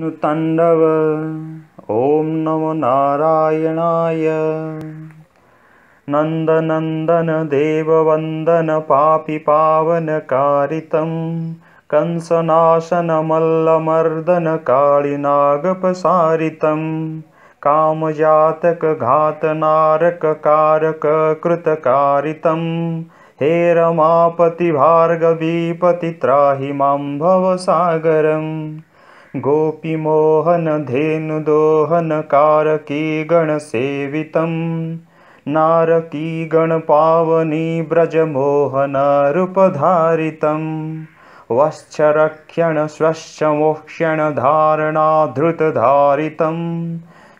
नृताण्डव ॐ नमो नारायणाय नन्दनन्दनदेववन्दनपापि पावनकारितं कालिनागपसारितं कामजातकघातनारककारककृतकारितं हे त्राहि मां भवसागरम् गोपीमोहनधेनुदोहनकारकीगणसेवितं नारकीगणपावनी व्रजमोहनरूपधारितं वस् रक्षण स्वस्य मोक्षणधारणाधृतधारितं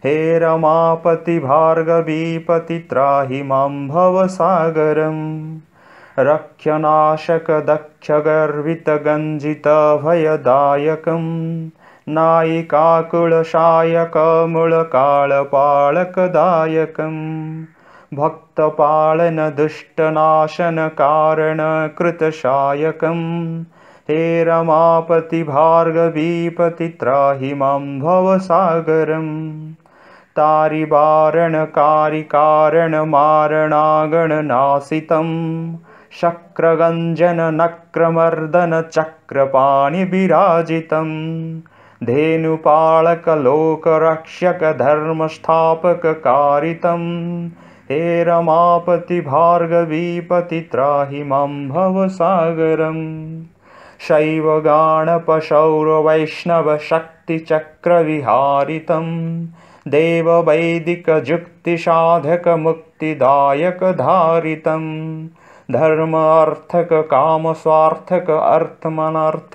हे रमापतिभार्गवीपति त्राहि मां भवसागरं रक्षनाशकदक्षगर्वितगञ्जितभयदायकम् नायिकाकुलशायकमूलकालपालकदायकम् भक्तपालनदुष्टनाशनकारणकृतशायकम् कृतशायकं हे रमापतिभार्गवीपति त्राहि मां भवसागरम् तारिवारणकारिकारणमारणागणनाशितं शक्रगञ्जननक्रमर्दनचक्रपाणिविराजितम् धेनुपालकलोकरक्षकधर्मस्थापककारितम् लोक रक्षक धर्मस्थापक कारितम् भार्गवीपति त्राहि भव भवसागरम् शैव गाणपशौरवैष्णवशक्तिचक्रविहारितं देववैदिक मुक्ति दायक धारितं धर्म अर्थक कामस्वार्थक अर्थमनर्थ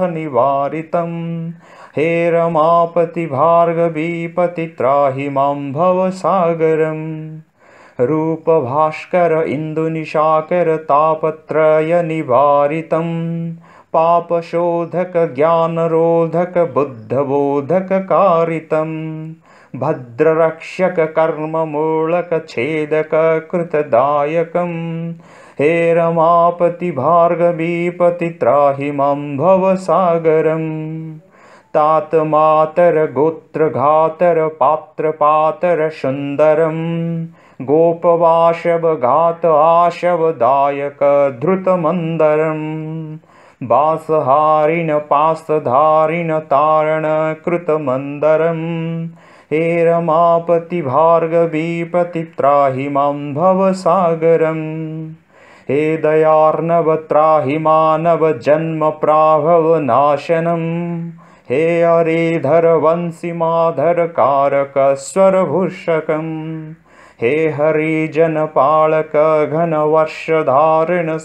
हे रमापति भार्गवीपति त्राहि मां भवसागरम् रूपभास्कर इन्दुनिशाकर इन्दुनिशाकरतापत्रयनिवारितं पापशोधक ज्ञानरोधक बुद्धबोधककारितं भद्ररक्षक कर्ममूलक कृतदायकम् हे रमापति भार्गवीपति त्राहि मां भवसागरम् तमातरगोत्रघातरपात्रपातरसुन्दरं गोपवाशवघातवाशवदायकधृतमन्दरं वासहारिण पासधारिणतारणकृतमन्दरं हे रमापतिभार्गवीपतित्राहिमां भवसागरं जन्म दयार्नवत्राहिमानवजन्म प्राभवनाशनम् हे कारक माधरकारकस्वरभूषकं हे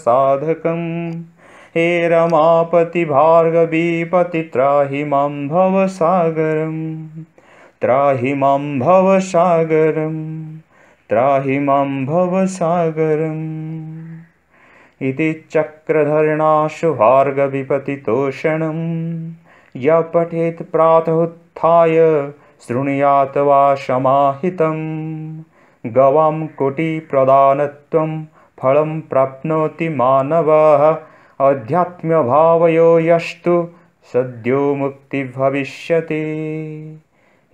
साधकम् हे रमापतिभार्गविपति त्राहि भवसागरं भवसागरम् त्राहि त्राहिमं भवसागरम् इति चक्रधरिणाशु भार्गविपतितोषणम् यः पठेत् प्रातः उत्थाय शृणुयात् वा समाहितं गवां कोटिप्रदानत्वं फलं प्राप्नोति मानवः अध्यात्मभावयो यस्तु सद्यो मुक्तिर्भविष्यति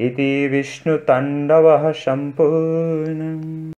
इति विष्णुतण्डवः सम्पूर्णम्